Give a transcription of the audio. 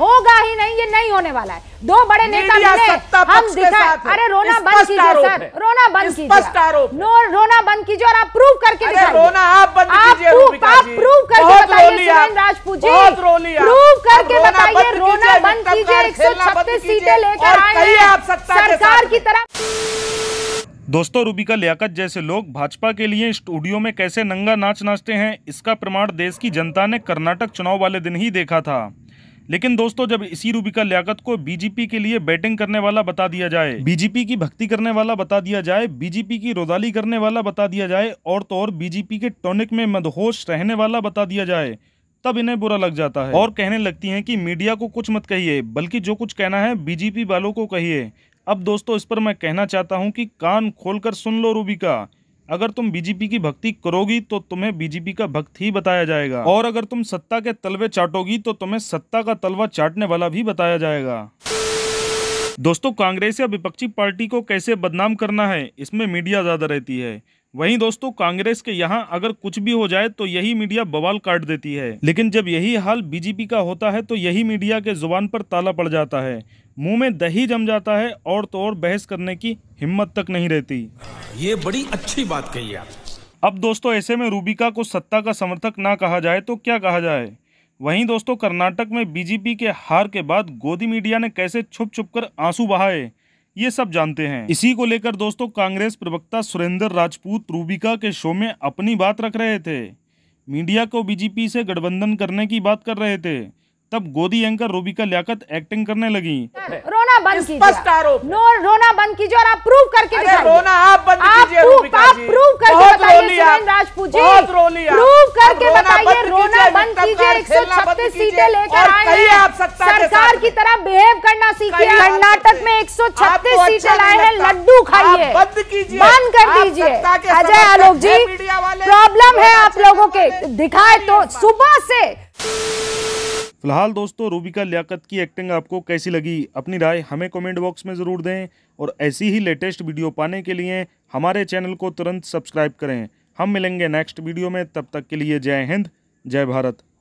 होगा ही नहीं ये नहीं होने वाला है दो बड़े नेता मिले हम दिखा अरे रोना बंद कीजिए सर रोना बंद कीजिए नो रोना बंद कीजिए और आप प्रूव करके दिखाइए रोना आप बंद कीजिए आप प्रूव करके बताइए राजपूत जी प्रूव करके बताइए रोना बंद कीजिए एक सौ छत्तीस सीटें लेकर आए सरकार की तरफ दोस्तों रूबिका लियाकत जैसे लोग भाजपा के लिए स्टूडियो में कैसे नंगा नाच नाचते हैं इसका प्रमाण देश की जनता ने कर्नाटक चुनाव वाले दिन ही देखा था लेकिन दोस्तों जब इसी रूबिका लियाकत को बीजेपी के लिए बैटिंग करने वाला बता दिया जाए बीजेपी की भक्ति करने वाला बता दिया जाए बीजेपी की रोदाली करने वाला बता दिया जाए और तो और बीजेपी के टॉनिक में मदहोश रहने वाला बता दिया जाए तब इन्हें बुरा लग जाता है और कहने लगती हैं कि मीडिया को कुछ मत कहिए बल्कि जो कुछ कहना है बीजेपी वालों को कहिए अब दोस्तों इस पर मैं कहना चाहता हूं कि कान खोलकर सुन लो रूबिका अगर तुम बीजेपी की भक्ति करोगी तो तुम्हें बीजेपी का भक्त ही बताया जाएगा और अगर तुम सत्ता के तलवे चाटोगी तो तुम्हें सत्ता का तलवा चाटने वाला भी बताया जाएगा दोस्तों कांग्रेस या विपक्षी पार्टी को कैसे बदनाम करना है इसमें मीडिया ज़्यादा रहती है वहीं दोस्तों कांग्रेस के यहाँ अगर कुछ भी हो जाए तो यही मीडिया बवाल काट देती है लेकिन जब यही हाल बीजेपी का होता है तो यही मीडिया के जुबान पर ताला पड़ जाता है मुंह में दही जम जाता है और तो और बहस करने की हिम्मत तक नहीं रहती ये बड़ी अच्छी बात कही आप अब दोस्तों ऐसे में रूबिका को सत्ता का समर्थक ना कहा जाए तो क्या कहा जाए वहीं दोस्तों कर्नाटक में बीजेपी के हार के बाद गोदी मीडिया ने कैसे छुप छुप कर आंसू बहाए ये सब जानते हैं इसी को लेकर दोस्तों कांग्रेस प्रवक्ता सुरेंद्र राजपूत रूबिका के शो में अपनी बात रख रहे थे मीडिया को बीजेपी से गठबंधन करने की बात कर रहे थे तब गोदी एंकर रूबिका लियाकत एक्टिंग करने लगी रोना बंद कीजिए नो रोना बंद कीजिए और आप प्रूव करके रोना लिया प्रूव करके बताइए रोना बंद कीजिए एक सौ छत्तीस सीटें लेकर आए हैं सरकार की तरह बिहेव करना सीखिए कर्नाटक में एक सौ छत्तीस अच्छा सीटें लाए हैं लड्डू खाइए बंद कीजिए बंद कर दीजिए अजय आलोक जी प्रॉब्लम है आप अच्छा लोगों के दिखाए तो सुबह से फिलहाल दोस्तों रूबिका लियाकत की एक्टिंग आपको कैसी लगी अपनी राय हमें कमेंट बॉक्स में ज़रूर दें और ऐसी ही लेटेस्ट वीडियो पाने के लिए हमारे चैनल को तुरंत सब्सक्राइब करें हम मिलेंगे नेक्स्ट वीडियो में तब तक के लिए जय हिंद जय भारत